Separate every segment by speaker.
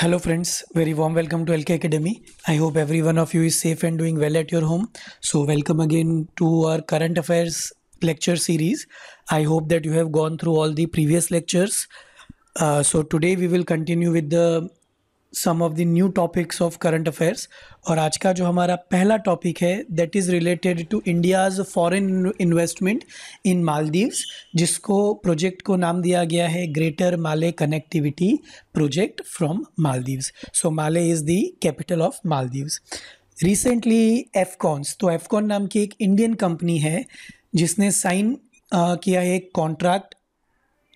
Speaker 1: Hello friends, very warm welcome to LK Academy. I hope every one of you is safe and doing well at your home. So welcome again to our current affairs lecture series. I hope that you have gone through all the previous lectures. Uh, so today we will continue with the some of the new topics of current affairs और आज का जो हमारा पहला topic है that is related to India's foreign investment in Maldives जिसको project को नाम दिया गया है greater Male connectivity project from Maldives so Male is the capital of Maldives recently Afcons तो एफकॉन नाम की एक इंडियन कंपनी है जिसने साइन किया है एक कॉन्ट्रैक्ट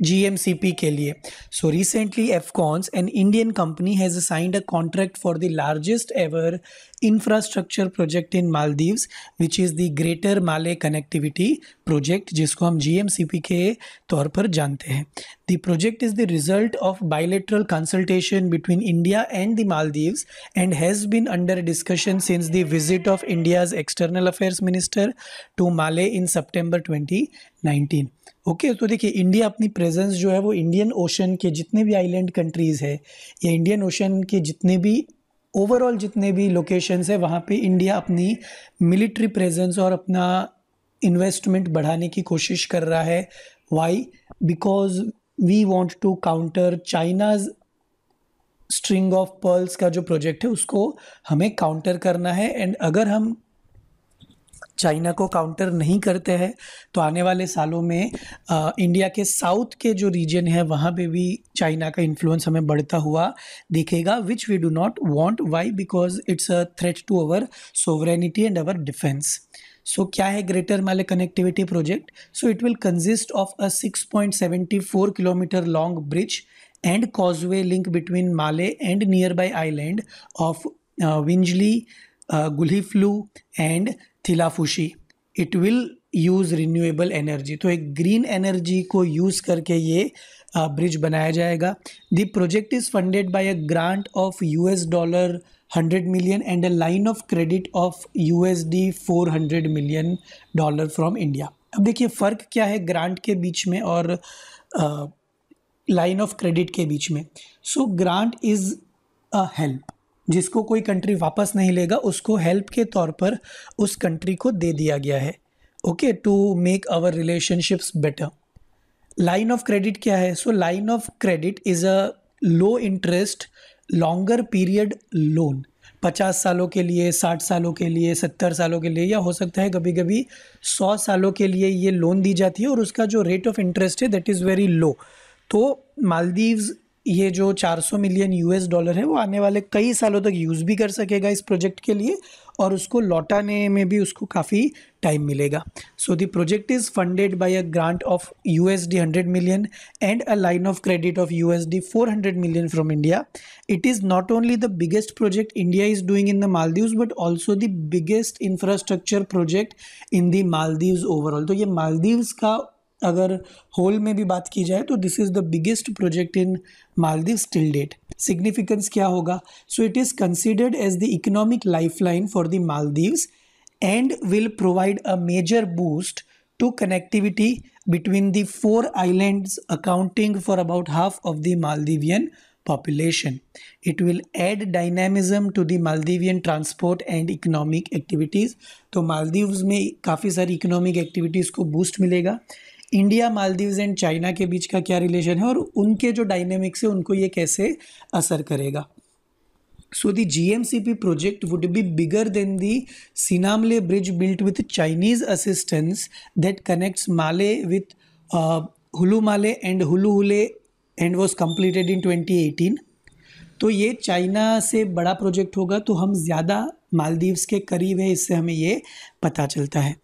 Speaker 1: GMCP के लिए so recently Afcons an Indian company has signed a contract for the largest ever infrastructure project in Maldive which is the greater Male connectivity project जिसको हम जी एम सी पी के तौर पर जानते हैं the project is the result of bilateral consultation between India and the Maldive and has been under discussion since the visit of India's external affairs minister to Male in September twenty nineteen okay okay, तो देखिए India अपनी presence जो है वो Indian ocean के जितने भी island countries है या इंडियन ओशन के जितने भी ओवरऑल जितने भी लोकेशंस है वहाँ पे इंडिया अपनी मिलिट्री प्रेजेंस और अपना इन्वेस्टमेंट बढ़ाने की कोशिश कर रहा है why because we want to counter China's string of pearls का जो प्रोजेक्ट है उसको हमें काउंटर करना है एंड अगर हम चाइना को काउंटर नहीं करते हैं तो आने वाले सालों में आ, इंडिया के साउथ के जो रीजन है वहाँ पे भी चाइना का इन्फ्लुएंस हमें बढ़ता हुआ दिखेगा which we do not want why because it's a threat to our sovereignty and our defence so क्या है greater Male connectivity project so it will consist of a 6.74 kilometre long bridge and causeway link between Male and nearby island of Villingili Gulhifalhu and Thilafushi it will use renewable energy तो एक green energy को use करके ये bridge बनाया जाएगा the project is funded by a grant of U S dollar hundred million and a line of credit of U S D four hundred million dollar from India अब देखिए फ़र्क क्या है ग्रांट के बीच में और लाइन ऑफ क्रेडिट के बीच में so grant is a help जिसको कोई कंट्री वापस नहीं लेगा उसको हेल्प के तौर पर उस कंट्री को दे दिया गया है okay to make our relationships better line of credit क्या है so line of credit is a low interest longer period loan पचास सालों के लिए साठ सालों के लिए सत्तर सालों के लिए या हो सकता है कभी कभी सौ सालों के लिए ये लोन दी जाती है और उसका जो रेट ऑफ इंटरेस्ट है दैट इज़ वेरी लो तो मालदीव्स ये जो 400 मिलियन यूएस डॉलर है वो आने वाले कई सालों तक यूज़ भी कर सकेगा इस प्रोजेक्ट के लिए और उसको लौटाने में भी उसको काफ़ी टाइम मिलेगा so the project is funded by a grant of U S D hundred million and a line of credit of U S D four hundred million from India it is not only the biggest project India is doing in the Maldives but also the biggest infrastructure project in the Maldives overall तो ये मालदीव्स का अगर whole में भी बात की जाए तो this is the biggest project in Maldive still date significance क्या होगा so it is considered as the economic life line for the Maldive and will provide a major boost to connectivity between the four island accounting for about half of the Maldivian population it will add dynamism to the Maldivian transport and economic activities तो मालदीव में काफ़ी सारी economic activities को boost मिलेगा India Maldives and China के बीच का क्या रिलेशन है और उनके जो डायनेमिक्स है उनको ये कैसे असर करेगा so the G M C P project would be bigger than the Sinamale bridge built with Chinese assistance that connects Male with Hulhumale and Hulhule and was completed in twenty eighteen तो ये चाइना से बड़ा प्रोजेक्ट होगा तो हम ज़्यादा मालदीव्स के करीब है इससे हमें ये पता चलता है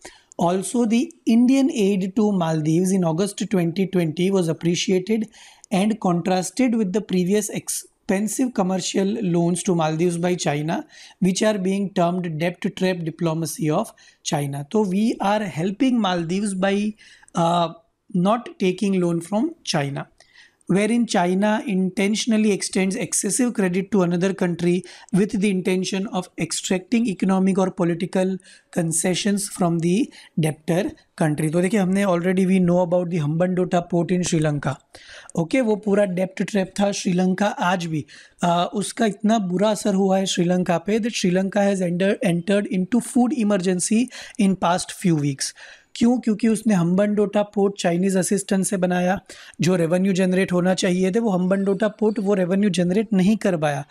Speaker 1: Also, the Indian aid to Maldives in August 2020 was appreciated and contrasted with the previous expensive commercial loans to Maldives by China, which are being termed debt trap diplomacy of China. So, we are helping Maldives by uh, not taking loan from China. wherein China intentionally extends excessive credit to another country with the intention of extracting economic or political concessions from the debtor country. तो देखिए हमने already we know about the Hambantota port in Sri Lanka okay वो पूरा डेप्ट trap था Lanka आज भी आ, उसका इतना बुरा असर हुआ है श्रीलंका पे that Sri Lanka has entered into food emergency in past few weeks. क्यों क्योंकि उसने Hambantota port Chinese assistant से बनाया जो रेवेन्यू जनरेट होना चाहिए थे वो हम्बन डोटा पोर्ट वो रेवेन्यू जनरेट नहीं कर पाया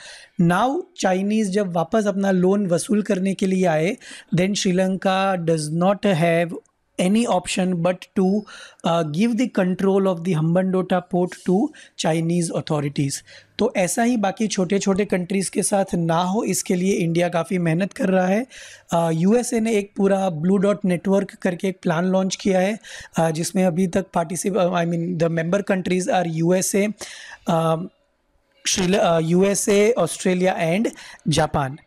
Speaker 1: नाउ चाइनीज़ जब वापस अपना लोन वसूल करने के लिए आए then Sri Lanka does not have any option but to uh, give the control of the Hambantota port to Chinese authorities तो ऐसा ही बाकी छोटे छोटे कंट्रीज़ के साथ ना हो इसके लिए इंडिया काफ़ी मेहनत कर रहा है यू uh, यूएसए ने एक पूरा ब्लू डॉट नेटवर्क करके एक प्लान लॉन्च किया है uh, जिसमें अभी तक पार्टिसिप I mean the member countries are U S USA USA Australia and Japan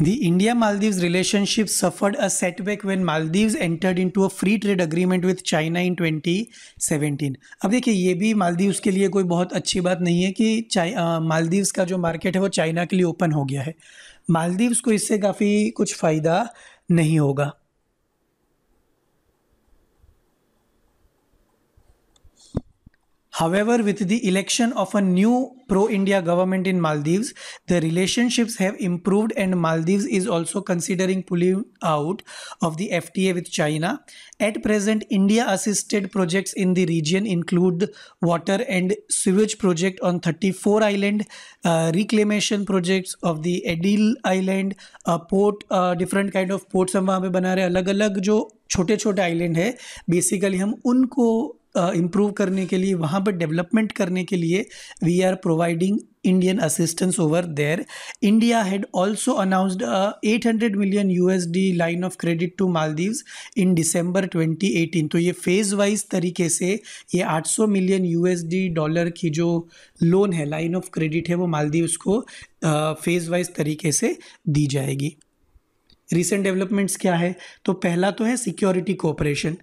Speaker 1: The India Maldives relationship suffered a setback when Maldives entered into a free trade agreement with China in 2017. अब देखिए ये भी मालदीव्स के लिए कोई बहुत अच्छी बात नहीं है कि मालदीव्स का जो मार्केट है वो चाइना के लिए ओपन हो गया है मालदीव्स को इससे काफ़ी कुछ फ़ायदा नहीं होगा However, with the election of a new pro India government in Maldives, the relationships have improved, and Maldives is also considering pulling out of the FTA with China. At present, India assisted projects in the region include water and sewage project on 34 island, uh, reclamation projects of the Adil Island, a port, uh, different kind of ports हम वहाँ पे बना रहे हैं अलग अलग जो छोटे छोटे आइलैंड है बेसिकली हम उनको इम्प्रूव करने के लिए वहाँ पर डेवलपमेंट करने के लिए we are providing there India had also announced eight hundred million U 800 D line of credit to to in December twenty 2018. तो ये फेज वाइज तरीके से ये 800 मिलियन यूएसडी डॉलर की जो लोन है लाइन ऑफ क्रेडिट है वो मालदीव्स को फेज वाइज तरीके से दी जाएगी रिसेंट डेवलपमेंट्स क्या है तो पहला तो है security cooperation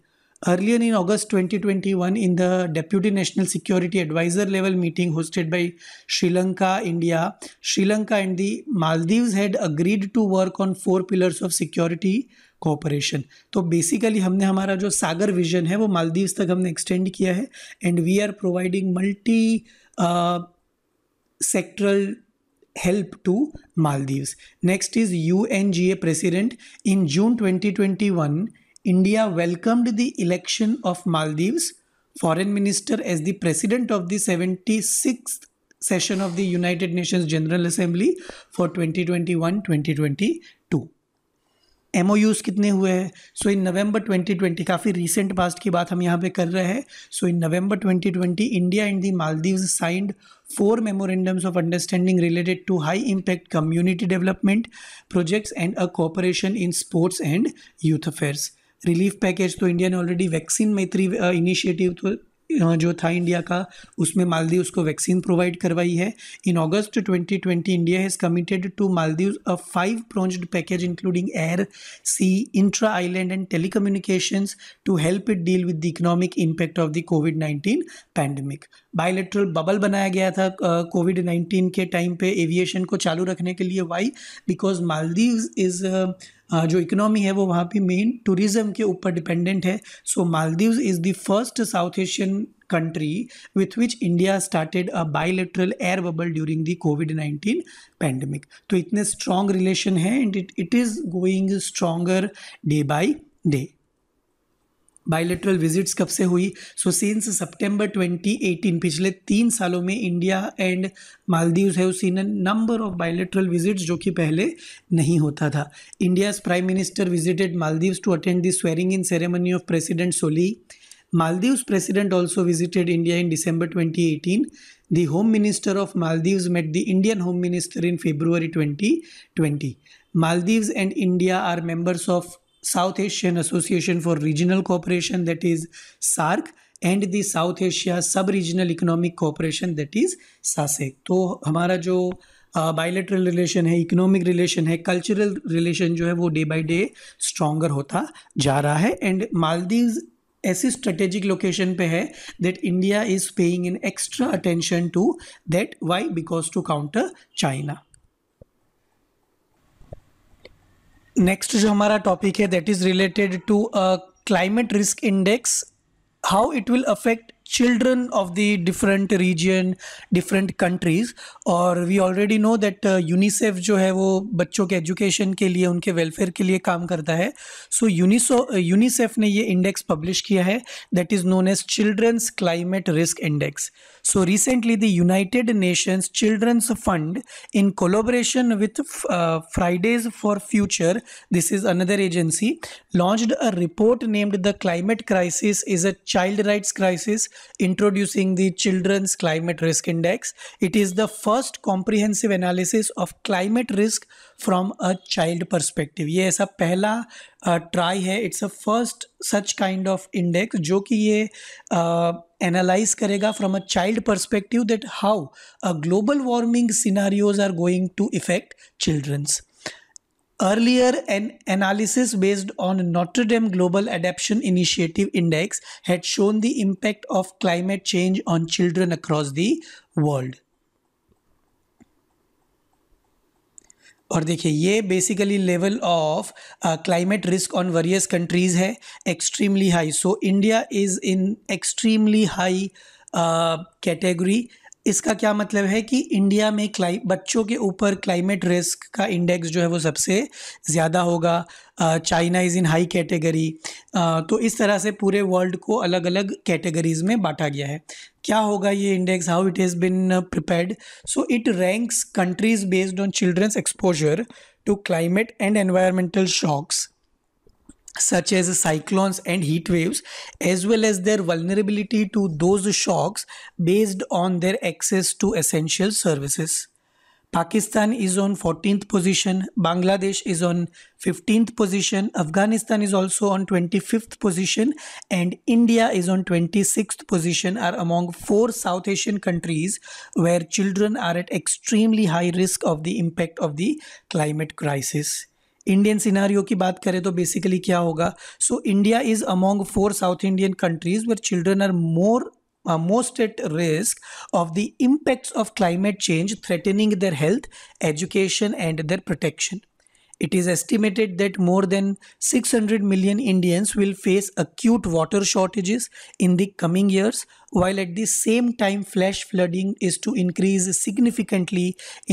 Speaker 1: Earlier in August 2021, in the Deputy National Security Advisor level meeting hosted by Sri Lanka, India, Sri Lanka and the Maldives had agreed to work on four pillars of security cooperation तो basically हमने हमारा जो सागर vision है वो मालदीव्स तक हमने extend किया है and we are providing multi sectoral help to Maldives. Next is UNGA president. In June 2021, India welcomed the election of Maldives foreign minister as the president of the 76th session of the United Nations General Assembly for 2021-2022. एम कितने हुए हैं so in November 2020 काफ़ी recent past की बात हम यहाँ पे कर रहे हैं so in November 2020 India and the Maldives signed four memorandums of understanding related to high impact community development projects and a cooperation in sports and youth affairs relief package तो इंडिया ने ऑलरेडी वैक्सीन मैत्री इनिशिएटिव तो जो था India का उसमें मालदीव को vaccine provide करवाई है in August 2020 India has committed to Maldive a five pronged package including air sea intra island and telecommunications to help it deal with the economic impact of the COVID 19 pandemic bilateral bubble बनाया गया था COVID uh, nineteen के time पे aviation को चालू रखने के लिए वाई बिकॉज मालदीव इज़ जो इकोनॉमी है वो वहाँ पे मेन टूरिज्म के ऊपर डिपेंडेंट है so Maldive is the first South Asian country with which India started a bilateral air bubble during the COVID nineteen pandemic तो इतने स्ट्रॉन्ग रिलेशन है and it it is going stronger day by day bilateral visits कब से हुई so since since twenty eighteen पिछले तीन सालों में इंडिया एंड मालदीव है उस seen number of bilateral visits जो कि पहले नहीं होता था India prime minister visited Maldive to attend this swearing in ceremony of president Solih Maldives president also visited India in December twenty eighteen the home minister of Maldive met the Indian home minister in February twenty twenty Maldive and India are members of South Asian Association for Regional Cooperation, that is SARC, and the South Asia sub regional economic cooperation that is SASEC तो हमारा जो bilateral relation है economic relation है cultural relation जो है वो day by day stronger होता जा रहा है एंड मालदीव ऐसी स्ट्रेटेजिक लोकेशन पे है that India is paying in extra attention to that why because to counter China next जो हमारा टॉपिक है that is related to climate risk index how it will affect children of the different region different countries और we already know that UNICEF uh, जो है वो बच्चों के education के लिए उनके वेलफेयर के लिए काम करता है सो यूनिसो यूनिसेफ ने ये इंडेक्स पब्लिश किया है that is known as children's climate risk index so recently the United Nations children's fund in collaboration with Fridays for Future this is another agency launched a report named the climate crisis is a child rights crisis introducing the Children's Climate Risk Index. It is the first comprehensive analysis of climate risk from a child perspective. ये ऐसा पहला try है it's a first such kind of index जो कि ये analyse करेगा from a child perspective that how a global warming scenarios are going to effect children's Earlier, an analysis based on Notre Dame Global adaption Initiative Index had shown the impact of climate change on children across the world. और देखिए ये basically level of climate risk on various countries है extremely high so India is in extremely high category इसका क्या मतलब है कि India में क्लाइ बच्चों के ऊपर क्लाइमेट रिस्क का इंडेक्स जो है वो सबसे ज़्यादा होगा China is in high category तो इस तरह से पूरे वर्ल्ड को अलग अलग कैटेगरीज में बांटा गया है क्या होगा ये index how it is been prepared so it ranks countries based on children's exposure to climate and environmental shocks such as cyclones and heat waves, as well as their vulnerability to those shocks based on their access to essential services. Pakistan is on 14th position, Bangladesh is on 15th position, Afghanistan is also on 25th position, and India is on 26th position, are among four South Asian countries where children are at extremely high risk of the impact of the climate crisis. Indian scenario की बात करें तो basically क्या होगा so India is among four South Indian countries where children are more most at risk of the impact of climate change threatening their health education and their protection it is estimated that more than six hundred million Indians will face acute water shortages in the coming years while at the same time flash flooding is to increase significantly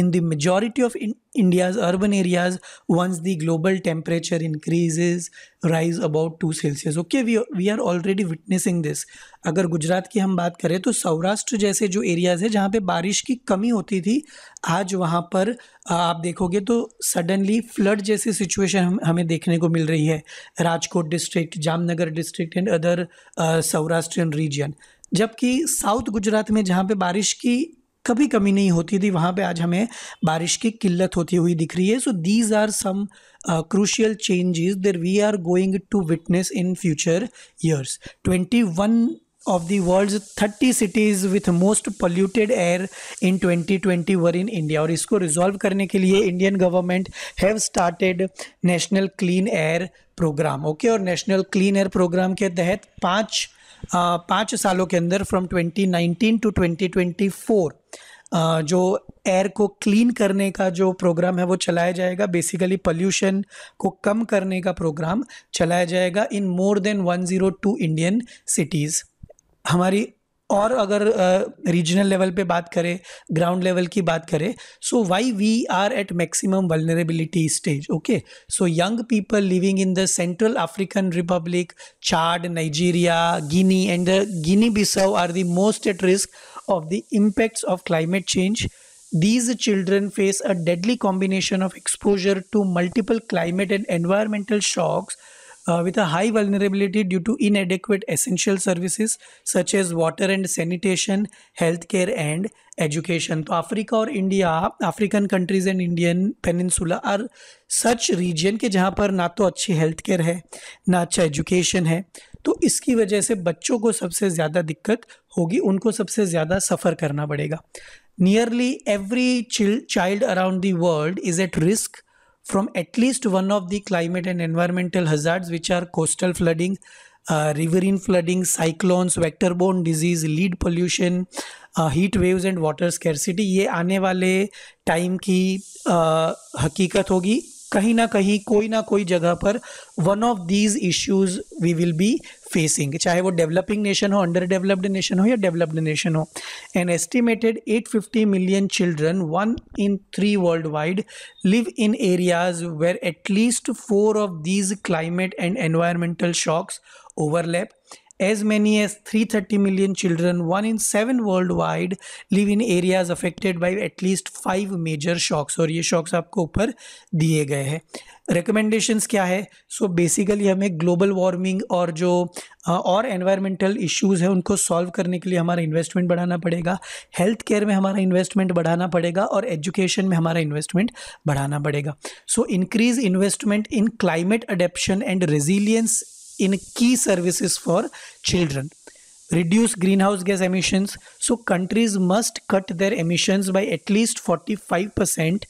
Speaker 1: in the majority of in India's urban areas once the global temperature increases rise about 2 celsius okay we we are already witnessing this अगर गुजरात की हम बात करें तो सौराष्ट्र जैसे जो areas है जहाँ पे बारिश की कमी होती थी आज वहाँ पर आप देखोगे तो सडनली फ्लड जैसी सिचुएशन हम, हमें देखने को मिल रही है Rajkot district Jamnagar district and other Saurashtrian region जबकि साउथ गुजरात में जहाँ पे बारिश की कभी कमी नहीं होती थी वहाँ पे आज हमें बारिश की किल्लत होती हुई दिख रही है so these are some crucial changes there we are going to witness in future years twenty one of the world thirty cities with most polluted air in twenty twenty one in India और इसको रिजॉल्व करने के लिए Indian government have started national clean air programme okay और national clean air programme के तहत पाँच पाँच सालों के अंदर फ्रॉम 2019 टू 2024 जो एयर को क्लीन करने का जो प्रोग्राम है वो चलाया जाएगा बेसिकली पॉल्यूशन को कम करने का प्रोग्राम चलाया जाएगा in more than 102 Indian cities हमारी और अगर रीजनल लेवल पे बात करें ग्राउंड लेवल की बात करें so why we are at maximum vulnerability stage okay so young people living in the Central African Republic Chad Nigeria Guinea and the Guinea Bissau are the most at risk of the impacts of climate change these children face a deadly combination of exposure to multiple climate and environmental shocks uh, with a high vulnerability due to inadequate essential services such as water and sanitation, healthcare, and education. So, Africa or India, African countries and Indian peninsula are such region के जहाँ पर ना तो अच्छी health care है ना अच्छा education है तो इसकी वजह से बच्चों को सबसे ज़्यादा दिक्कत होगी उनको सबसे ज़्यादा सफ़र करना पड़ेगा nearly every child child around the world is at risk from at least one of the climate and environmental hazards, which are coastal flooding, uh, riverine flooding, cyclones, vector-borne disease, lead pollution, heat waves and water scarcity ये आने वाले time की हकीकत होगी कहीं ना कहीं कोई ना कोई जगह पर one of these issues we will be facing चाहे वो डेवलपिंग नेशन हो अंडर डेवलप्ड नेशन हो या डेवलप्ड नेशन हो an estimated 850 million children one in three worldwide live in areas where at least four of these climate and environmental shocks overlap As many as 330 million children, one in seven worldwide, live in areas affected by at least five major shocks. और ये shocks आपको ऊपर दिए गए हैं recommendations क्या है so so basically हमें ग्लोबल वार्मिंग और जो और एनवायरमेंटल इश्यूज है उनको सॉल्व करने के लिए हमारा इन्वेस्टमेंट बढ़ाना पड़ेगा हेल्थ केयर में हमारा इन्वेस्टमेंट बढ़ाना पड़ेगा और एजुकेशन में हमारा इन्वेस्टमेंट बढ़ाना पड़ेगा so increase investment in climate adaptation and resilience in key services for children reduce greenhouse gas emissions so countries must cut their emissions by at least 45%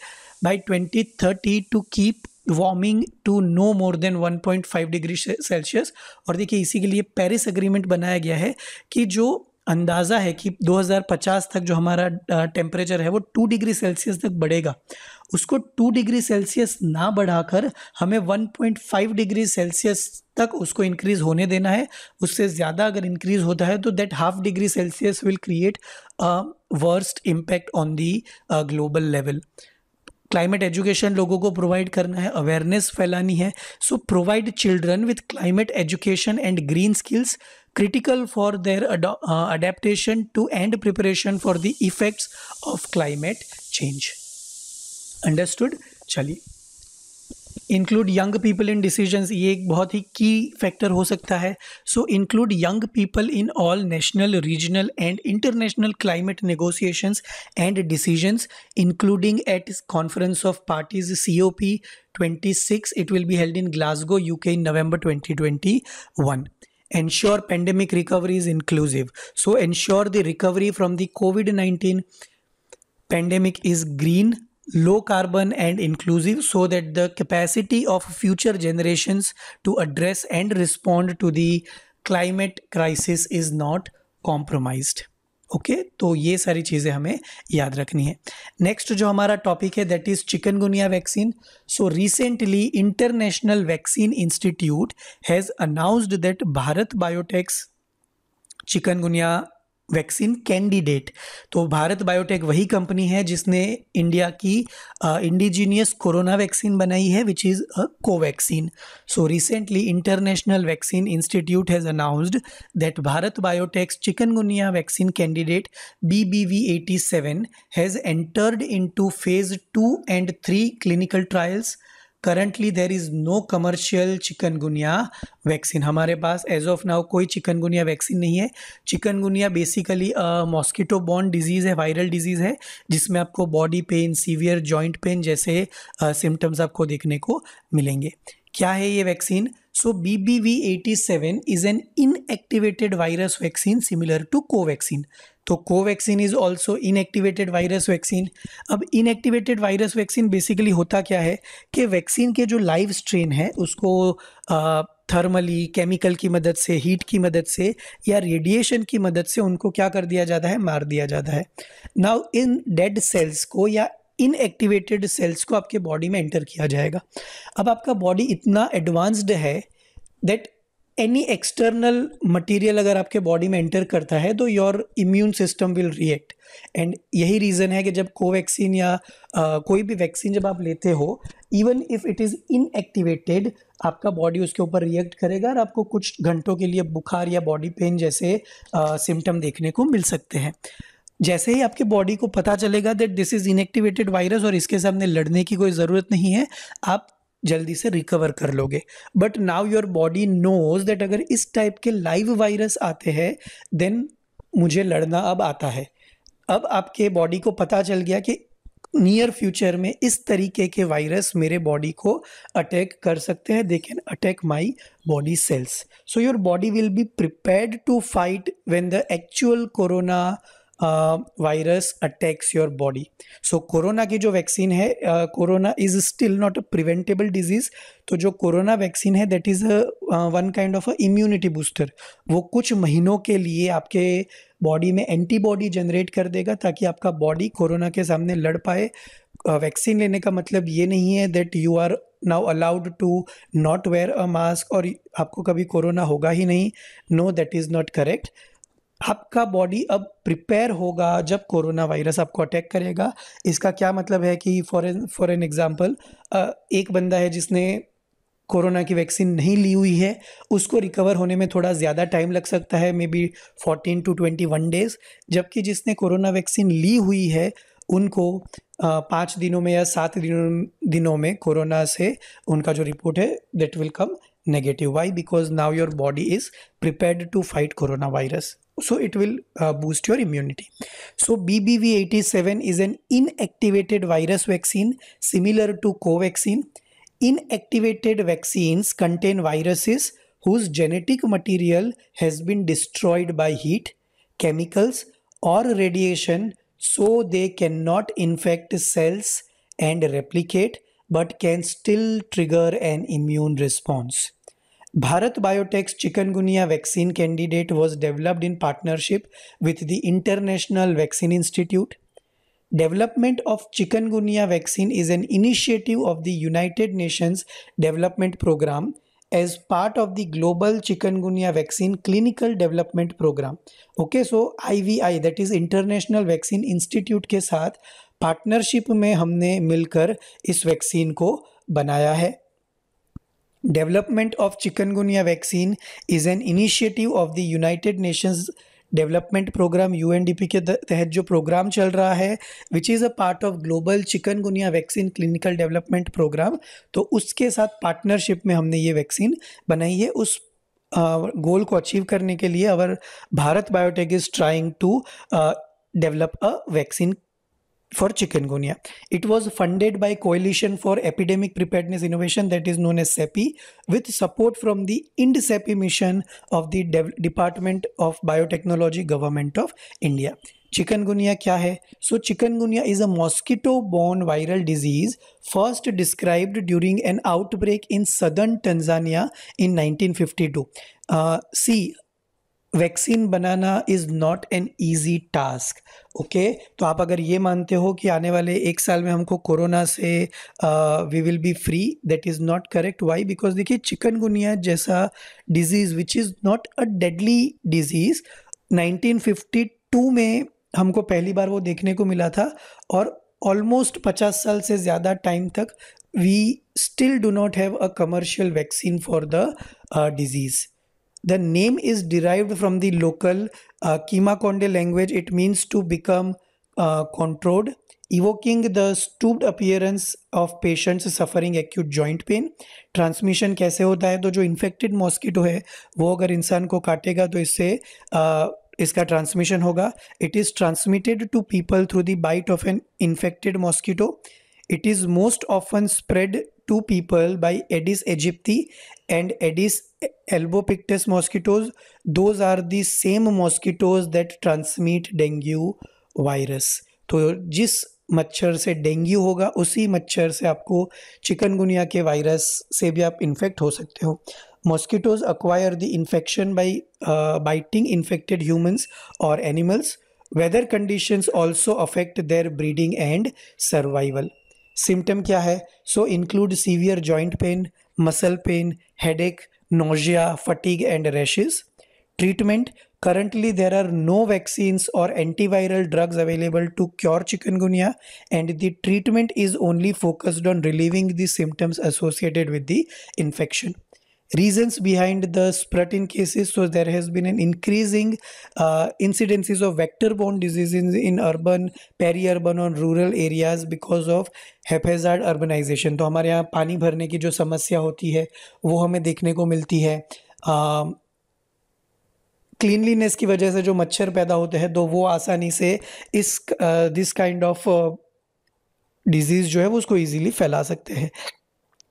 Speaker 1: by 2030 to keep warming to no more than 1.5 degree Celsius और देखिए इसी के लिए Paris agreement बनाया गया है कि जो अंदाज़ा है कि 2050 तक जो हमारा टेम्परेचर है वो टू डिग्री सेल्सियस तक बढ़ेगा उसको टू डिग्री सेल्सियस ना बढ़ाकर हमें 1.5 डिग्री सेल्सियस तक उसको इंक्रीज़ होने देना है उससे ज़्यादा अगर इंक्रीज़ होता है तो that half degree Celsius will create a worst impact on the global level climate education लोगों को प्रोवाइड करना है अवेयरनेस फैलानी है so provide children with climate education and green skills critical for their ad uh, adaptation to and preparation for the effects of climate change. Understood चलिए include young people in decision ये एक बहुत ही key factor हो सकता है so include young people in all national regional and international climate negotiations and decisions including at conference of parties C O P twenty six it will be held in Glasgow U K in November twenty twenty one ensure pandemic recovery is inclusive so ensure the recovery from the covid-19 pandemic is green low carbon and inclusive so that the capacity of future generations to address and respond to the climate crisis is not compromised okay okay? तो ये सारी चीज़ें हमें याद रखनी है next जो हमारा टॉपिक है that is chikungunya vaccine so recently international vaccine institute has announced that Bharat biotechs chikungunya vaccine candidate तो भारत बायोटेक वही कंपनी है जिसने इंडिया की इंडिजीनियस कोरोना वैक्सीन बनाई है which is a Covaxin so recently international vaccine institute has announced that Bharat biotechs chikungunya vaccine candidate B B V eighty seven has entered in to phase two and three clinical trials currently there is no commercial chikungunya vaccine हमारे पास as of now कोई chikungunya vaccine नहीं है chikungunya basically mosquito borne disease है viral disease है जिसमें आपको body pain severe joint pain जैसे सिम्टम्स uh, आपको देखने को मिलेंगे क्या है ये vaccine so B B V eighty seven is an inactivated virus vaccine similar to Covaxin तो Covaxin is also inactivated virus vaccine अब इनएक्टिवेटेड वायरस वैक्सीन बेसिकली होता क्या है कि वैक्सीन के जो लाइव स्ट्रेन है उसको आ, थर्मली केमिकल की मदद से हीट की मदद से या रेडिएशन की मदद से उनको क्या कर दिया जाता है मार दिया जाता है नाउ इन डेड सेल्स को या इनएक्टिवेटेड सेल्स को आपके बॉडी में एंटर किया जाएगा अब आपका बॉडी इतना एडवांस्ड है दैट एनी एक्सटर्नल मटेरियल अगर आपके बॉडी में एंटर करता है तो your immune system will react and यही रीज़न है कि जब कोवैक्सीन या आ, कोई भी वैक्सीन जब आप लेते हो even if it is inactivated आपका बॉडी उसके ऊपर रिएक्ट करेगा और आपको कुछ घंटों के लिए बुखार या बॉडी पेन जैसे सिम्टम देखने को मिल सकते हैं जैसे ही आपके बॉडी को पता चलेगा that this is inactivated virus और इसके सामने लड़ने की कोई ज़रूरत नहीं है आप जल्दी से रिकवर कर लोगे but now your body knows that अगर इस टाइप के लाइव वायरस आते हैं देन मुझे लड़ना अब आता है अब आपके बॉडी को पता चल गया कि नियर फ्यूचर में इस तरीके के वायरस मेरे बॉडी को अटैक कर सकते हैं they can attack my body cells so your body will be prepared to fight when the actual corona virus attacks your body so corona की जो वैक्सीन है corona is still not a preventable disease तो जो corona vaccine है that is a one kind of a immunity booster वो कुछ महीनों के लिए आपके बॉडी में एंटीबॉडी जनरेट कर देगा ताकि आपका बॉडी कोरोना के सामने लड़ पाए वैक्सीन लेने का मतलब ये नहीं है that you are now allowed to not wear a mask और आपको कभी कोरोना होगा ही नहीं no that is not correct आपका बॉडी अब प्रिपेयर होगा जब कोरोना वायरस आपको अटैक करेगा इसका क्या मतलब है कि फॉर फॉर एन एग्ज़ाम्पल एक बंदा है जिसने कोरोना की वैक्सीन नहीं ली हुई है उसको रिकवर होने में थोड़ा ज़्यादा टाइम लग सकता है maybe fourteen to twenty one days जबकि जिसने कोरोना वैक्सीन ली हुई है उनको पाँच दिनों में या सात दिनों दिनों में कोरोना से उनका जो रिपोर्ट है that will come negative why because now your body is prepared to fight corona virus so it will uh, boost your immunity so bbv87 is an inactivated virus vaccine similar to covaxin inactivated vaccines contain viruses whose genetic material has been destroyed by heat chemicals or radiation so they cannot infect cells and replicate but can still trigger an immune response Bharat biotechs chikungunya vaccine candidate was developed in partnership with the International vaccine Institute development of chikungunya vaccine is an initiative of the United Nations Development Programme as part of the global chikungunya vaccine clinical development programme okay so I V I that is International vaccine Institute के साथ partnership में हमने मिलकर इस vaccine को बनाया है Development of chikungunya vaccine is an initiative of the United Nations Development Programme P के तहत जो प्रोग्राम चल रहा है which is a part of global chikungunya vaccine clinical development programme तो उसके साथ पार्टनरशिप में हमने ये वैक्सीन बनाई है उस गोल को अचीव करने के लिए our Bharat Biotech is trying to develop a vaccine for chikungunya. It was funded by Coalition for Epidemic Preparedness Innovation that is known as CEPI with support from the INDCEPI mission of the De- Department of Biotechnology Government of India. Chikungunya is a mosquito chikungunya viral disease, first described during an outbreak in southern Tanzania in 1952 uh, See. Vaccine बनाना is not an easy task okay तो आप अगर ये मानते हो कि आने वाले एक साल में हमको कोरोना से we will be free that is not correct why because देखिए चिकनगुनिया जैसा disease which is not a deadly disease 1952 में हमको पहली बार वो देखने को मिला था और ऑलमोस्ट 50 साल से ज़्यादा टाइम तक we still do not have a commercial vaccine for the disease The name is derived from the local uh, Kimakonde language. It means to become uh, controlled, evoking the stooped appearance of patients suffering acute joint pain. transmission kaise hota hai to jo infected mosquito hai wo agar insaan ko काटेगा to isse uh, इसका transmission होगा it is transmitted to people through the bite of an infected mosquito it is most often spread to people by Aedes aegypti and Aedes albopictus pictus mosquitoes those are the same mosquitoes that transmit dengue virus तो जिस मच्छर से dengue होगा उसी मच्छर से आपको chikungunya के वायरस से भी आप इन्फेक्ट हो सकते हो mosquitoes acquire the infection by biting infected humans और animals weather condition also affect their breeding and survival symptom क्या है so include severe joint pain muscle pain headache nausea, fatigue, and rashes. Treatment Currently, there are no vaccines or antiviral drugs available to cure chikungunya, and the treatment is only focused on relieving the symptoms associated with the infection. reasons behind the sprut in cases so there has been an increasing uh, incidences of vector borne diseases in urban peri-urban and rural areas because of haphazard urbanization तो हमारे यहाँ पानी भरने की जो समस्या होती है वो हमें देखने को मिलती है uh, क्लीनलीनेस की वजह से जो मच्छर पैदा होते हैं तो वो आसानी से इस दिस काइंड ऑफ डिजीज़ जो है वो उसको इजीली फैला सकते हैं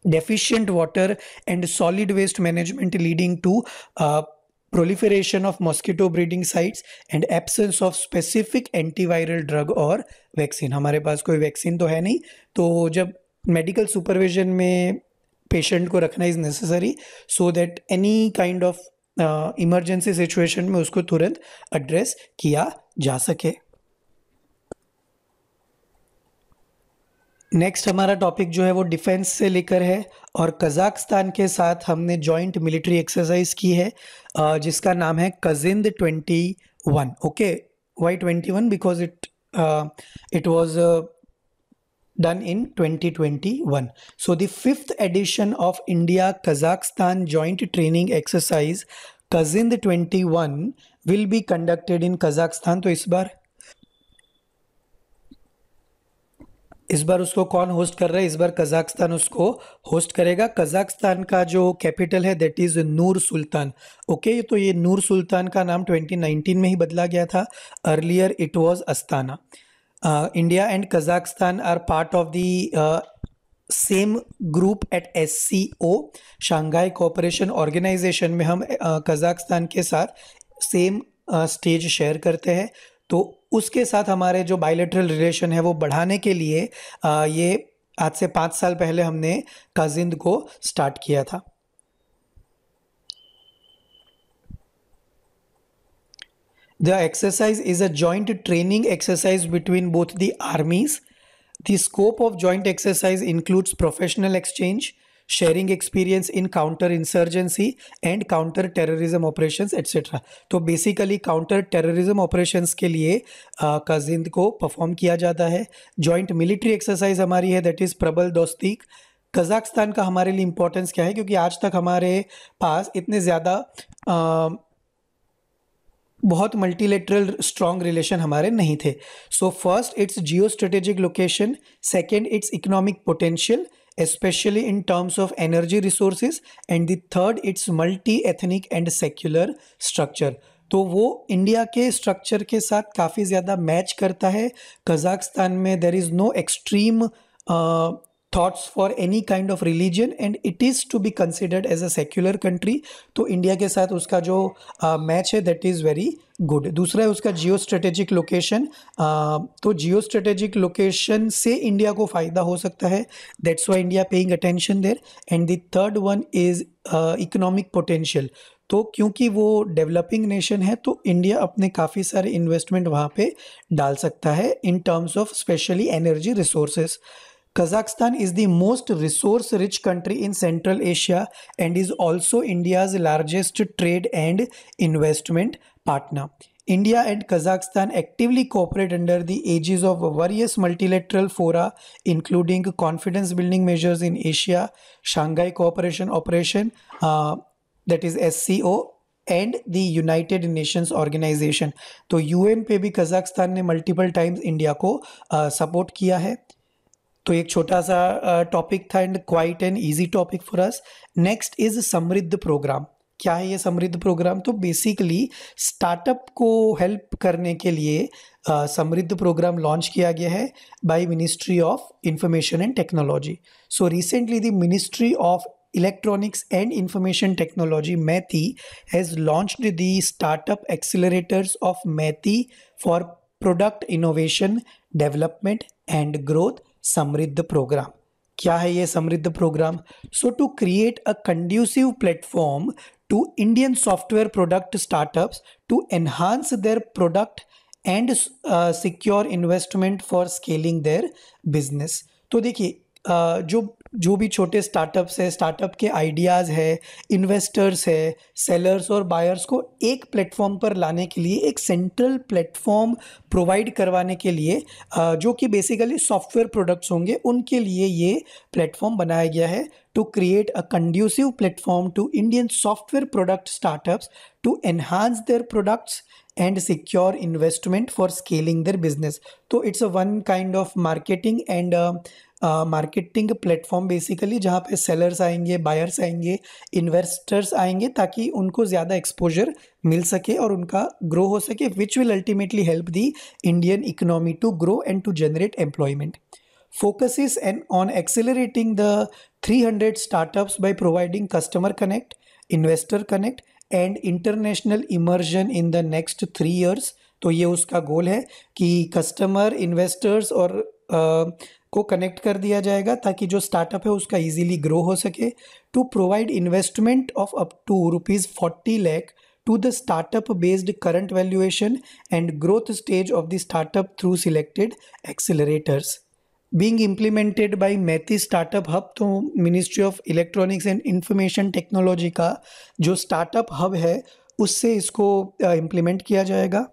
Speaker 1: deficient water and solid waste management leading to uh, proliferation of mosquito breeding sites and absence of specific antiviral drug or vaccine हमारे पास कोई वैक्सीन तो है नहीं तो जब मेडिकल सुपरविजन में पेशेंट को रखना is necessary so that any kind of emergency situation में उसको तुरंत एड्रेस किया जा सके नेक्स्ट हमारा टॉपिक जो है वो डिफेंस से लेकर है और कज़ाकस्तान के साथ हमने जॉइंट मिलिट्री एक्सरसाइज की है जिसका नाम है Kazind twenty one okay why twenty one because it it was done in twenty twenty one so the fifth edition of India Kazakhstan joint training exercise Kazind 21 will be conducted in Kazakhstan तो इस बार इस बार उसको कौन host कर रहा है इस बार कजाकिस्तान उसको होस्ट करेगा कजाकिस्तान का जो कैपिटल है that is Nur Sultan okay तो ये नूर सुल्तान का नाम 2019 में ही बदला गया था earlier it was Astana India and Kazakhstan are part of the same group at S C O Shanghai Cooperation Organisation में हम कजाकिस्तान uh, के साथ सेम स्टेज शेयर करते हैं तो उसके साथ हमारे जो बायलेटरल रिलेशन है वो बढ़ाने के लिए आ, ये आज से पाँच साल पहले हमने काजिंद को स्टार्ट किया था The exercise is a joint training exercise between both the armies. The scope of joint exercise includes professional exchange, sharing experience in counter insurgency and counter terrorism operation etcetera तो बेसिकली काउंटर टेररिज्म ऑपरेशंस के लिए कजिंद को perform किया जाता है joint military exercise हमारी है that is प्रबल दोस्ती कजाकिस्तान का हमारे लिए इम्पोर्टेंस क्या है क्योंकि आज तक हमारे पास इतने ज़्यादा बहुत मल्टीलेटरल स्ट्रॉन्ग रिलेशन हमारे नहीं थे so first it's geo strategic location second it's economic potential especially in terms of energy resources and the third its multi ethnic and secular structure तो वो इंडिया के स्ट्रक्चर के साथ काफ़ी ज़्यादा मैच करता है कजाकिस्तान में there is no extreme thoughts for any kind of religion and it is to be considered as a secular country तो इंडिया के साथ उसका जो मैच uh, है दैट इज़ वेरी गुड दूसरा है उसका जियो स्ट्रेटेजिक लोकेशन तो जियो स्ट्रेटेजिक लोकेशन से इंडिया को फ़ायदा हो सकता है that's why India paying attention there and the third one is economic potential तो क्योंकि वो डेवलपिंग नेशन है तो इंडिया अपने काफ़ी सारे इन्वेस्टमेंट वहाँ पे डाल सकता है in terms of specially energy resources Kazakhstan is the most resource rich country in Central Asia and is also India's largest trade and investment partner. India and Kazakhstan actively cooperate under the aegis of various multilateral fora, including confidence building measures in Asia, Shanghai Cooperation Operation, uh, that is SCO, and the United Nations Organization. तो UN पे भी Kazakhstan ने multiple times India को uh, support किया है तो एक छोटा सा टॉपिक था and quite and easy topic for us next is Samridh programme क्या है ये समृद्ध प्रोग्राम तो बेसिकली स्टार्टअप को हेल्प करने के लिए समृद्ध प्रोग्राम लॉन्च किया गया है by Ministry of Information and Technology so recently the Ministry of Electronics and Information Technology MeitY has launched the startup accelerators of MeitY for product innovation development and growth Samridh programme क्या है ये Samridh programme so to create a conducive platform to Indian software product startups to enhance their product and secure investment for scaling their business तो देखिए uh, जो जो भी छोटे startups हैं स्टार्टअप के आइडियाज़ है इन्वेस्टर्स है सेलर्स और बायर्स को एक प्लेटफॉर्म पर लाने के लिए एक सेंट्रल प्लेटफॉर्म प्रोवाइड करवाने के लिए जो कि बेसिकली सॉफ्टवेयर प्रोडक्ट्स होंगे उनके लिए ये प्लेटफॉर्म बनाया गया है to create a conducive platform to Indian software product startups to enhance their products and secure investment for scaling their business तो it's a one kind of marketing and marketing platform basically जहाँ पे sellers आएंगे buyers आएंगे investors आएंगे ताकि उनको ज़्यादा exposure मिल सके और उनका ग्रो हो सके which will ultimately help the Indian economy to grow and to generate employment and on accelerating the three hundred startups by providing customer connect investor connect and international immersion in the next three years तो ये उसका गोल है कि customer investors और को connect कर दिया जाएगा ताकि जो स्टार्टअप है उसका इजीली ग्रो हो सके to provide investment of up to rupees forty lakh to the startup based current valuation and growth stage of the startup through selected accelerators being implemented by MeitY startup hub तो Ministry of Electronics and Information Technology का जो startup hub है उससे इसको implement किया जाएगा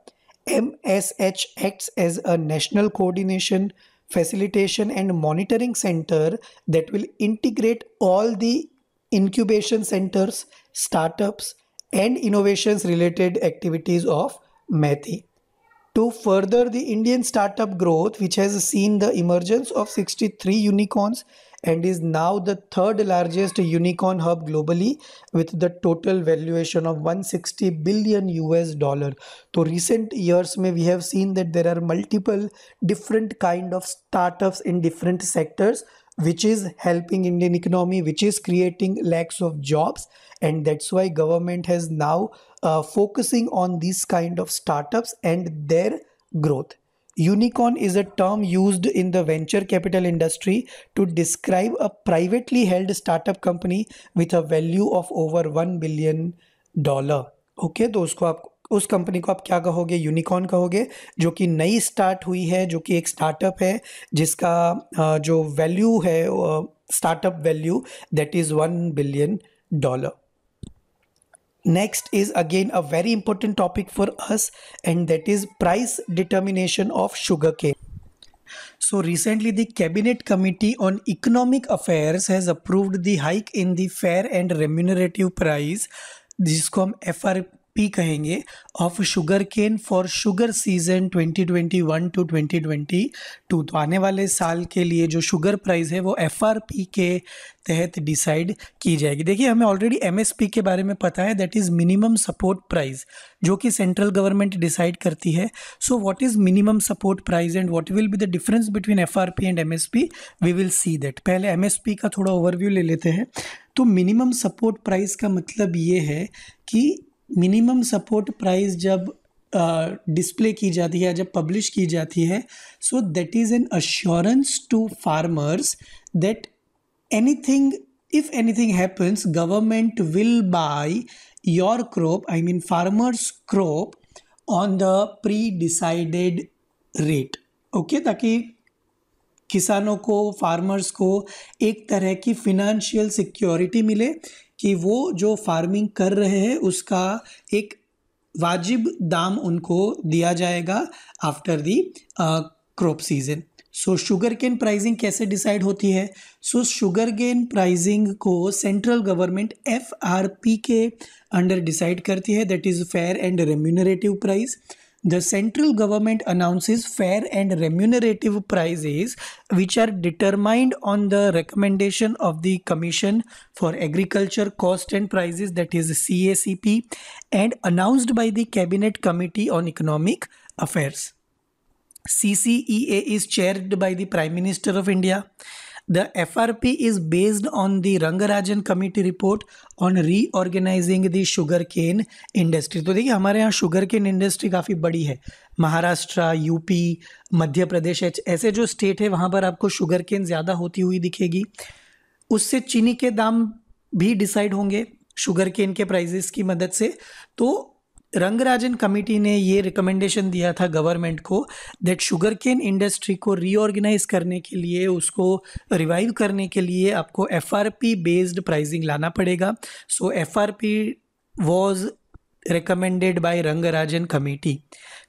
Speaker 1: M S H acts as a national coordination facilitation and monitoring center that will integrate all the incubation centers, startups, and innovations related activities of METI. To further the Indian startup growth, which has seen the emergence of 63 unicorns, and is now the third largest unicorn hub globally with the total valuation of 160 billion US dollar. So recent years may we have seen that there are multiple different kind of startups in different sectors which is helping indian economy which is creating lakhs of jobs and that's why government has now uh, focusing on these kind of startups and their growth Unicorn is a term used in the venture capital industry to describe a privately held startup company with a value of over one billion dollar okay तो उसको आप उस company को आप क्या कहोगे unicorn कहोगे जो कि नई स्टार्ट हुई है जो कि एक स्टार्टअप है जिसका जो वैल्यू है startup value that is one billion dollar next is again a very important topic for us and that is price determination of sugarcane so recently the cabinet committee on economic affairs has approved the hike in the fair and remunerative price This हम F P कहेंगे of sugar cane for sugar season 2021 to 2022 तो आने वाले साल के लिए जो sugar price है वो एफ के तहत डिसाइड की जाएगी देखिए हमें ऑलरेडी एम के बारे में पता है that is minimum support price जो कि सेंट्रल गवर्नमेंट डिसाइड करती है so what is minimum support price and what will be the difference between F and M we will see that पहले एम का थोड़ा ओवरव्यू ले लेते हैं तो मिनिमम सपोर्ट प्राइस का मतलब ये है कि मिनिमम सपोर्ट प्राइस जब डिस्प्ले की जाती है जब पब्लिश की जाती है so that is an assurance to farmers that anything if anything happens government will buy your crop I mean farmers crop on the pre decided rate okay ताकि किसानों को फार्मर्स को एक तरह की फिनेंशियल सिक्योरिटी मिले कि वो जो फार्मिंग कर रहे हैं उसका एक वाजिब दाम उनको दिया जाएगा after the crop season so sugar cane pricing कैसे डिसाइड होती है सो शुगर केन प्राइजिंग को central government F R P के अंडर डिसाइड करती है that is fair and remunerative price the central government announces fair and remunerative prices which are determined on the recommendation of the commission for agriculture cost and prices that is CACP and announced by the cabinet committee on economic affairs CCEA is chaired by the prime minister of India The FRP is based on the Rangarajan committee report on reorganising the sugar cane industry तो देखिए हमारे यहाँ sugar cane industry काफ़ी बड़ी है Maharashtra UP मध्य प्रदेश ऐसे जो state है वहाँ पर आपको शुगर केन ज़्यादा होती हुई दिखेगी उससे चीनी के दाम भी डिसाइड होंगे शुगर केन के प्राइजेस की मदद से तो रंगराजन कमेटी ने ये रिकमेंडेशन दिया था गवर्नमेंट को दैट शुगर केन इंडस्ट्री को रीऑर्गेनाइज करने के लिए उसको रिवाइव करने के लिए आपको F R P based pricing लाना पड़ेगा so F R P was recommended by Rangarajan committee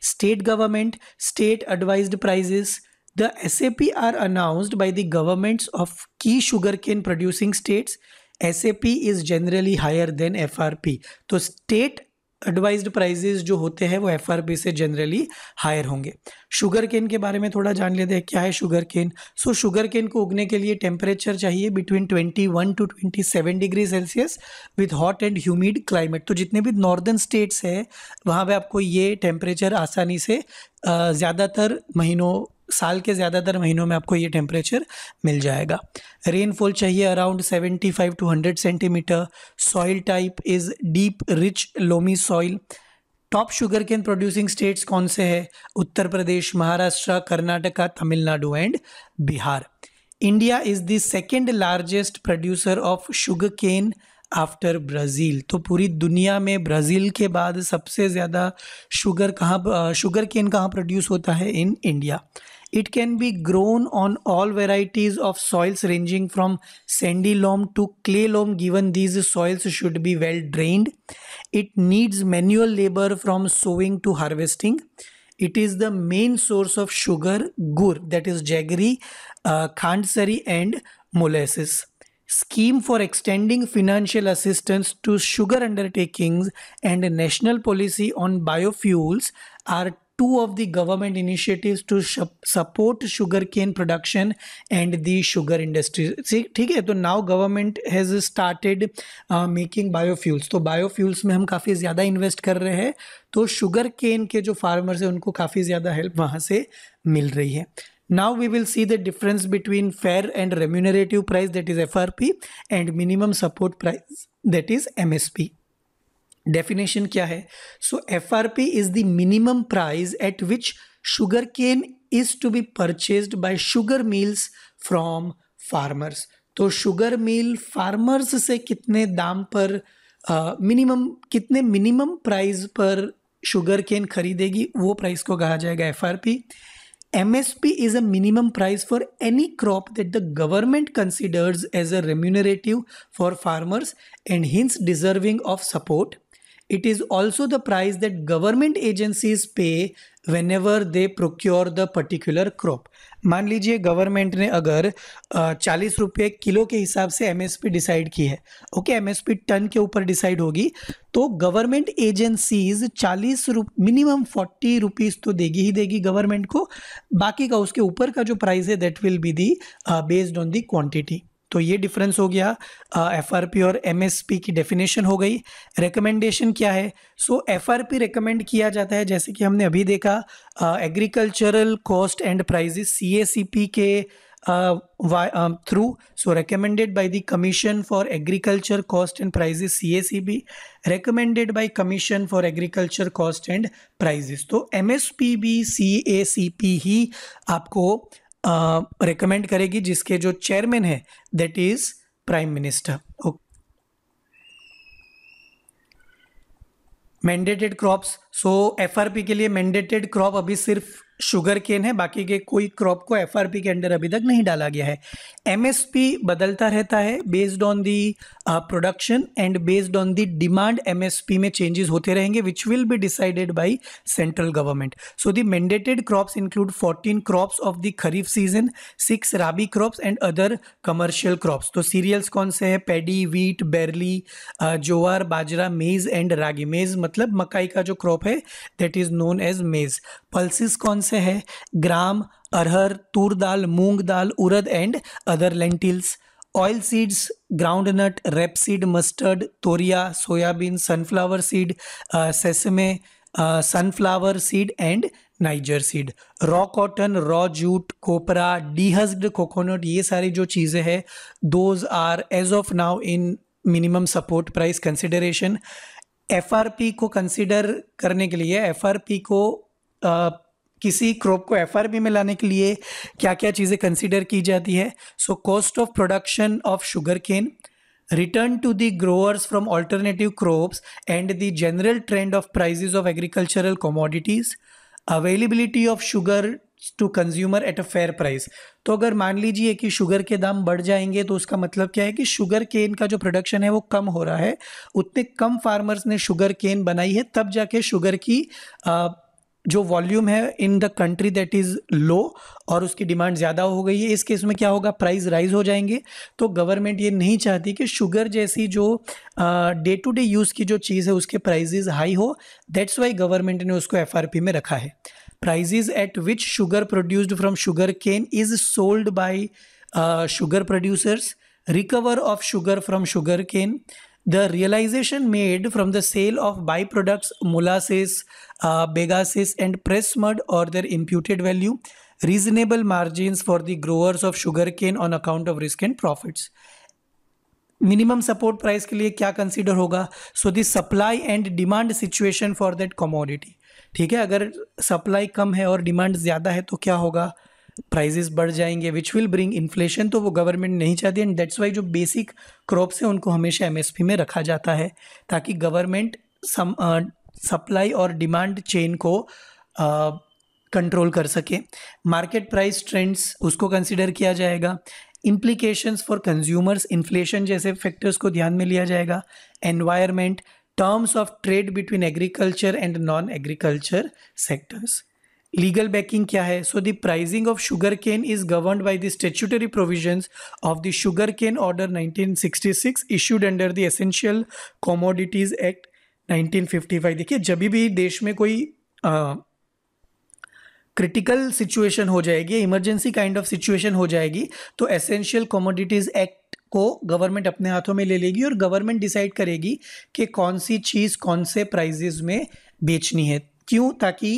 Speaker 1: state government state advise prices the S A P are announced by the governments of की sugar cane producing states S A P is generally higher than F R P तो state advised prices जो होते हैं वो F से generally higher होंगे sugar cane के बारे में थोड़ा जान लेते हैं क्या है शुगर केन सो शुगर केन को उगने के लिए टेम्परेचर चाहिए between 21 to 27 degree Celsius with hot and humid climate तो जितने भी नॉर्दर्न स्टेट्स हैं वहाँ पे आपको ये टेम्परेचर आसानी से ज़्यादातर महीनों साल के ज़्यादातर महीनों में आपको ये टेम्परेचर मिल जाएगा रेनफॉल चाहिए around 75 two hundred centimetre soil type is deep rich loamy soil top sugar cane producing states कौन से हैं Uttar Pradesh Maharashtra Karnataka Tamil Nadu and Bihar India is the second largest producer of sugar cane after Brazil तो पूरी दुनिया में ब्राज़ील के बाद सबसे ज़्यादा शुगर कहाँ शुगर केन कहाँ प्रोड्यूस होता है in India It can be grown on all varieties of soils ranging from sandy loam to clay loam given these soils should be well drained. It needs manual labor from sowing to harvesting. It is the main source of sugar, gur that is jaggery, uh, khandsari and molasses scheme for extending financial assistance to sugar undertakings and national policy on biofuels are two of the government initiatives to support sugarcane production and the sugar industry. See, theek hai तो now government has started uh, making biofuels. तो biofuels mein hum kafi zyada invest kar rahe hain to sugar cane के जो farmers हैं उनको काफ़ी ज़्यादा help वहाँ से मिल रही है now we will see the difference between fair and remunerative price that is frp and minimum support price that is msp definition क्या है so F R P is the minimum price at which sugar cane is to be purchase by sugar mills from farmers तो sugar mill farmers से कितने दाम पर minimum uh, कितने minimum price पर sugar cane खरीदेगी वो प्राइस को कहा जाएगा F R P M S P is a minimum price for any crop that the government considers as a remunerative for farmers and hence deserving of support It is also the price that government agencies pay whenever they procure the particular crop. मान लीजिए government ने अगर चालीस रुपये kilo के हिसाब से P decide की है ओके पी टन के ऊपर डिसाइड होगी तो गवर्नमेंट एजेंसीज चालीस रुप मिनिमम फोर्टी रुपीज़ तो देगी ही देगी गवर्नमेंट को बाकी का उसके ऊपर का जो प्राइस है that will be the based on the quantity तो ये डिफरेंस हो गया एफ आर पी और एम एस पी की डेफिनेशन हो गई रिकमेंडेशन क्या है so F R P recommend किया जाता है जैसे कि हमने अभी देखा agricultural cost and prices C A C P के through so recommended by the commission for agriculture cost and prices C A C P recommended by commission for agriculture cost and prices तो M S P बी C A C P ही आपको recommend करेगी जिसके जो chairman है that is prime minister okay mandated crops so F के लिए मैंडेटेड क्रॉप अभी सिर्फ शुगर केन है बाकी के कोई क्रॉप को एफ के अंडर अभी तक नहीं डाला गया है एमएसपी बदलता रहता है based on the production and based on the demand MSP में चेंजेस होते रहेंगे which will be decided by central government so the mandated crops include 14 crops of the kharif season six rabi crops and other commercial crops तो cereals कौन से हैं पेडी wheat बैरली जोआर बाजरा मेज and रागी मेज मतलब मकाई का जो क्रॉप है that is known as maize pulses कौन से है gram arhar tur dal moong dal urad and other lentils oil seeds groundnut rapeseed mustard toria soybean sunflower seed sesame sunflower seed and niger seed raw cotton raw jute copra dehusked coconut ये सारी जो चीज़ें हैं those are as of now in minimum support price consideration F को consider करने के लिए F को uh, किसी क्रॉप को एफ में लाने के लिए क्या क्या चीज़ें कंसिडर की जाती है so cost of production of sugar cane return to the growers from alternative crops and the general trend of prices of agricultural commodities availability of sugar to consumer at a fair price तो अगर मान लीजिए कि sugar के दाम बढ़ जाएंगे तो उसका मतलब क्या है कि शुगर केन का जो प्रोडक्शन है वो कम हो रहा है उतने कम फार्मर्स ने शुगर केन बनाई है तब जाके शुगर की आ, जो वॉल्यूम है in the country that is low और उसकी डिमांड ज़्यादा हो गई है इस केस में क्या होगा प्राइस राइज हो जाएंगे तो गवर्नमेंट ये नहीं चाहती कि शुगर जैसी जो डे टू डे यूज़ की जो चीज़ है उसके प्राइजेज हाई हो दैट्स वाई गवर्नमेंट ने उसको एफ में रखा है prices at which sugar produced from sugar cane is sold by sugar producers recover of sugar from sugar cane The realization made from the sale of byproducts molasses, uh, bagasses and press mud or their imputed value, reasonable margins for the growers of sugarcane on account of risk and profits. Minimum support price के लिए क्या consider होगा so this supply and demand situation for that commodity ठीक है अगर supply कम है और demand ज़्यादा है तो क्या होगा प्राइजेस बढ़ जाएंगे विच विल ब्रिंग इन्फ्लेशन तो वो गवर्नमेंट नहीं चाहती एंड दैट्स वाई जो बेसिक क्रॉप्स हैं उनको हमेशा एम में रखा जाता है ताकि गवर्नमेंट सम सप्लाई और डिमांड चेन को कंट्रोल कर सके मार्केट प्राइस ट्रेंड्स उसको कंसिडर किया जाएगा इम्प्लीकेशंस फॉर कंज्यूमर्स इन्फ्लेशन जैसे फैक्टर्स को ध्यान में लिया जाएगा environment terms of trade between agriculture and non agriculture sectors legal backing क्या है so the pricing of sugar cane is govern by the statutory provision of the sugar cane order nineteen sixty six issued under the essential commodities act nineteen fifty five देखिए जब भी देश में कोई critical situation हो जाएगी emergency kind of situation हो जाएगी तो एसेंशियल कॉमोडिटीज़ एक्ट को गवर्नमेंट अपने हाथों में ले लेगी और गवर्नमेंट डिसाइड करेगी कि कौन सी चीज़ कौन से प्राइजेज में बेचनी है क्यों ताकि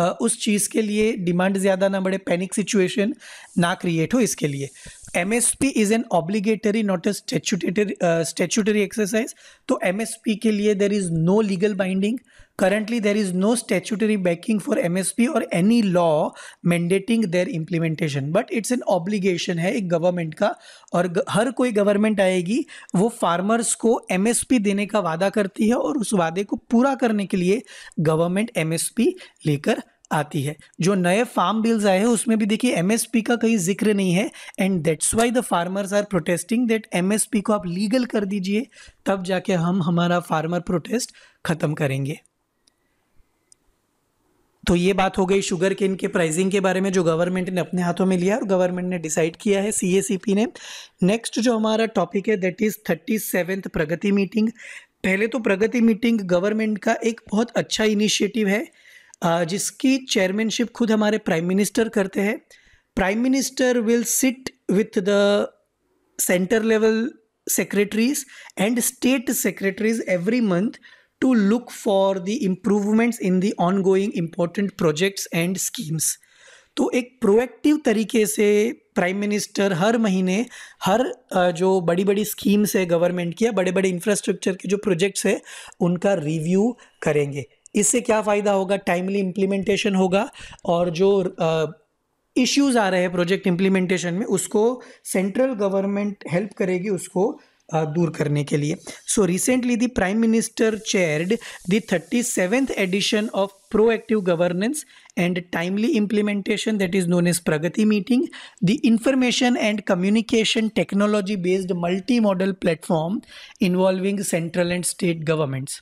Speaker 1: उस चीज़ के लिए डिमांड ज़्यादा ना बढ़े पैनिक सिचुएशन ना क्रिएट हो इसके लिए M S P is an obligatory not a statutory statutory exercise तो एम एस पी के लिए there is no legal binding currently there is no is backing for M S P और any law mandating their implementation but it's an obligation है एक government का और हर कोई government आएगी वो फार्मर्स को एम एस पी देने का वादा करती है और उस वादे को पूरा करने के लिए गवर्नमेंट एम एस पी लेकर आती है जो नए फार्म बिल्स आए हैं उसमें भी देखिए एमएसपी का कहीं जिक्र नहीं है and that's why the farmers are protesting that MSP को आप लीगल कर दीजिए तब जाके हम हमारा फार्मर प्रोटेस्ट ख़त्म करेंगे तो ये बात हो गई शुगर केन के प्राइसिंग के बारे में जो गवर्नमेंट ने अपने हाथों में लिया और गवर्नमेंट ने डिसाइड किया है सीएसीपी ने नेक्स्ट जो हमारा टॉपिक है that is thirty seventh Pragati meeting पहले तो प्रगति मीटिंग गवर्नमेंट का एक बहुत अच्छा इनिशिएटिव है जिसकी चेयरमैनशिप खुद हमारे प्राइम मिनिस्टर करते हैं prime minister will sit with the centre level secretaries and state secretaries every month to look for the improvements in the ongoing important projects and schemes. तो एक प्रोएक्टिव तरीके से प्राइम मिनिस्टर हर महीने हर जो बड़ी बड़ी स्कीम्स है गवर्नमेंट की या बड़े बड़े इंफ्रास्ट्रक्चर के जो प्रोजेक्ट्स है उनका रिव्यू करेंगे इससे क्या फ़ायदा होगा टाइमली इम्प्लीमेंटेशन होगा और जो इश्यूज़ आ रहे हैं प्रोजेक्ट इम्प्लीमेंटेशन में उसको सेंट्रल गवर्नमेंट हेल्प करेगी उसको दूर करने के लिए so recently the prime minister chaired the thirty seventh edition of proactive governance and timely implementation that is known as Pragati meeting the information and communication technology based multi modal platform involving central and state governments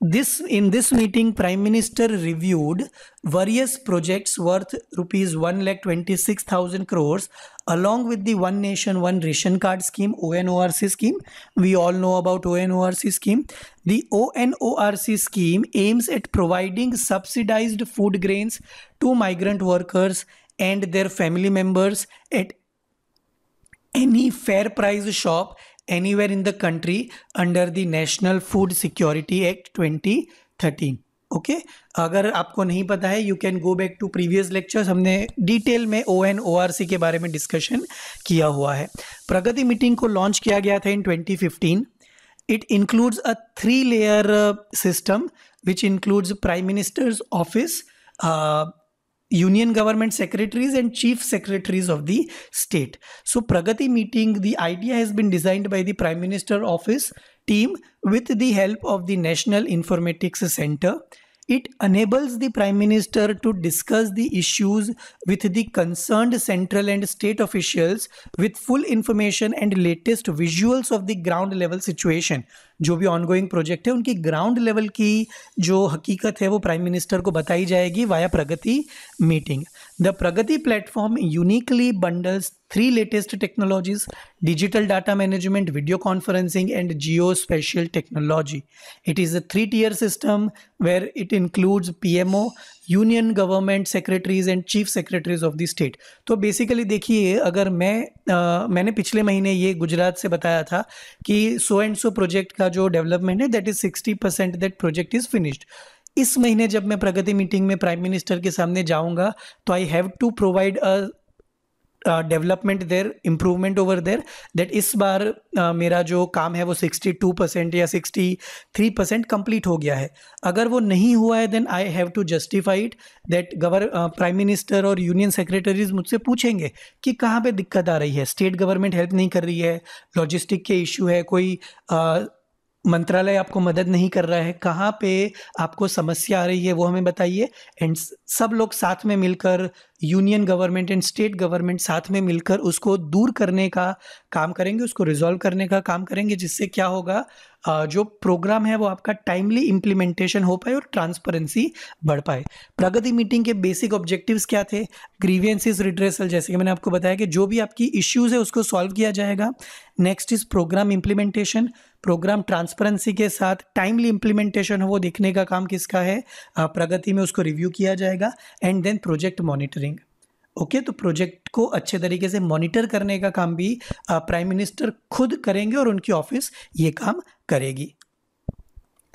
Speaker 1: This in this meeting, Prime Minister reviewed various projects worth rupees one lakh twenty six thousand crores, along with the One Nation One Ration Card scheme (ONORC) scheme. We all know about ONORC scheme. The ONORC scheme aims at providing subsidized food grains to migrant workers and their family members at any fair price shop anywhere in the country under the National Food Security Act 2013. Okay okay? अगर आपको नहीं पता है you can go back to previous lectures हमने डिटेल में O N O R C के बारे में डिस्कशन किया हुआ है प्रगति मीटिंग को लॉन्च किया गया था in 2015 it includes a three layer system which includes prime minister's office union government secretaries and chief secretaries of the state so pragati meeting the idea has been designed by the prime minister office team with the help of the national informatics center It enables the Prime Minister to discuss the issues with the concerned central and state officials with full information and latest visuals of the ground level situation. जो भी ongoing project है उनकी ground level की जो हकीकत है वो prime minister को बताई जाएगी via Pragati meeting The Pragati platform uniquely bundles three latest technologies digital data management, video conferencing, and geospatial technology. It is a three tier system where it includes PMO, union government secretaries, and chief secretaries of the state. So basically, देखिए अगर मैं आ, मैंने पिछले महीने ये गुजरात से बताया था कि सो एंड सो प्रोजेक्ट का जो डेवलपमेंट है that is sixty percent that project is finished इस महीने जब मैं प्रगति मीटिंग में प्राइम मिनिस्टर के सामने जाऊँगा तो I have to provide a development there improvement over there that इस बार uh, मेरा जो काम है वो 62 परसेंट या 63 परसेंट कम्प्लीट हो गया है अगर वो नहीं हुआ है then I have to justify it that गवर प्राइम मिनिस्टर और यूनियन सेक्रेटरीज मुझसे पूछेंगे कि कहाँ पे दिक्कत आ रही है स्टेट गवर्नमेंट हेल्प नहीं कर रही है लॉजिस्टिक के इशू है कोई uh, मंत्रालय आपको मदद नहीं कर रहा है कहाँ पे आपको समस्या आ रही है वो हमें बताइए एंड सब लोग साथ में मिलकर union government and state government साथ में मिलकर उसको दूर करने का काम करेंगे उसको रिजॉल्व करने का काम करेंगे जिससे क्या होगा जो प्रोग्राम है वो आपका टाइमली इम्प्लीमेंटेशन हो पाए और ट्रांसपेरेंसी बढ़ पाए प्रगति मीटिंग के बेसिक ऑब्जेक्टिव्स क्या थे ग्रीवियंसिस रिड्रेसल जैसे कि मैंने आपको बताया कि जो भी आपकी इश्यूज़ है उसको सॉल्व किया जाएगा next is program implementation program transparency के साथ टाइमली इम्प्लीमेंटेशन हो वो देखने का काम किसका है प्रगति में उसको रिव्यू किया जाएगा and then project monitoring okay तो प्रोजेक्ट को अच्छे तरीके से मॉनिटर करने का काम भी प्राइम मिनिस्टर खुद करेंगे और उनकी ऑफिस ये काम करेगी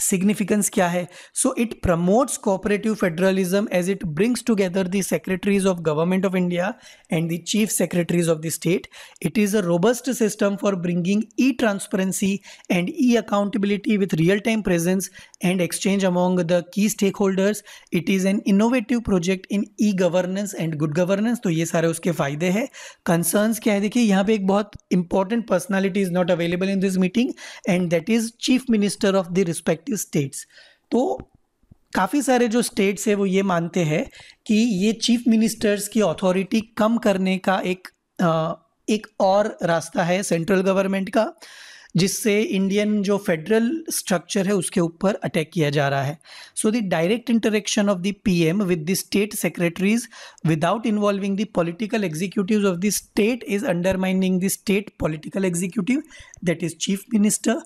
Speaker 1: significance kya hai so it promotes cooperative federalism as it brings together the secretaries of government of india and the chief secretaries of the state it is a robust system for bringing e transparency and e accountability with real time presence and exchange among the key stakeholders it is an innovative project in e governance and good governance to ye sare uske fayde hai concerns kya hai dekhiye yahan pe ek bahut important personality is not available in this meeting and that is chief minister of the respective respective states तो काफ़ी सारे जो states है वो ये मानते हैं कि ये चीफ मिनिस्टर्स की अथॉरिटी कम करने का एक आ, एक और रास्ता है सेंट्रल गवर्नमेंट का जिससे इंडियन जो फेडरल स्ट्रक्चर है उसके ऊपर अटैक किया जा रहा है so the direct interaction of the PM with the state secretaries without involving the political executive of the state is undermining the state political executive that is chief minister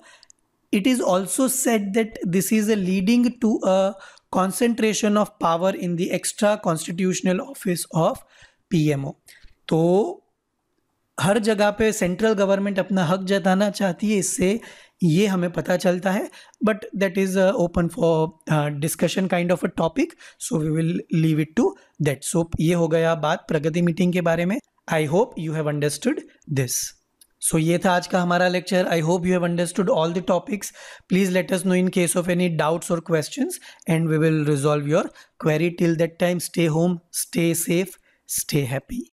Speaker 1: it is also said that this is a leading to a concentration of power in the extra constitutional office of pmo तो हर जगह पे central government अपना हक जताना चाहती है इससे ये हमें पता चलता है but that is open for discussion kind of a topic so we will leave it to that so ये हो गया बात प्रगति मीटिंग के बारे में I hope you have understood this so so, ये था आज का हमारा lecture I hope you have understood all the topics please let us know in case of any doubts और questions and we will resolve your query till that time stay home stay safe stay happy